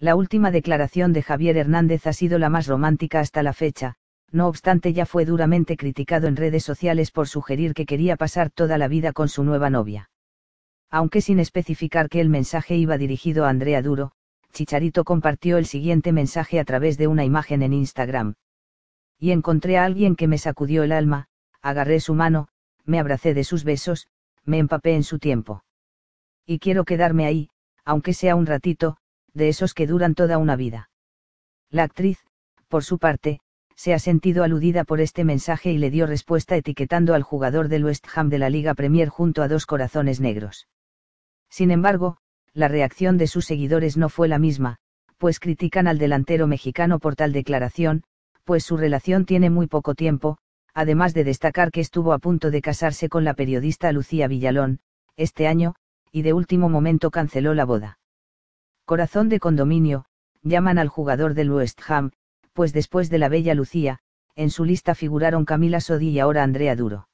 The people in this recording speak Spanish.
La última declaración de Javier Hernández ha sido la más romántica hasta la fecha, no obstante ya fue duramente criticado en redes sociales por sugerir que quería pasar toda la vida con su nueva novia. Aunque sin especificar que el mensaje iba dirigido a Andrea Duro, Chicharito compartió el siguiente mensaje a través de una imagen en Instagram. Y encontré a alguien que me sacudió el alma, agarré su mano, me abracé de sus besos, me empapé en su tiempo. Y quiero quedarme ahí, aunque sea un ratito, de esos que duran toda una vida. La actriz, por su parte, se ha sentido aludida por este mensaje y le dio respuesta etiquetando al jugador del West Ham de la Liga Premier junto a dos corazones negros. Sin embargo, la reacción de sus seguidores no fue la misma, pues critican al delantero mexicano por tal declaración, pues su relación tiene muy poco tiempo, además de destacar que estuvo a punto de casarse con la periodista Lucía Villalón, este año, y de último momento canceló la boda. Corazón de condominio, llaman al jugador del West Ham, pues después de la Bella Lucía, en su lista figuraron Camila Sodi y ahora Andrea Duro.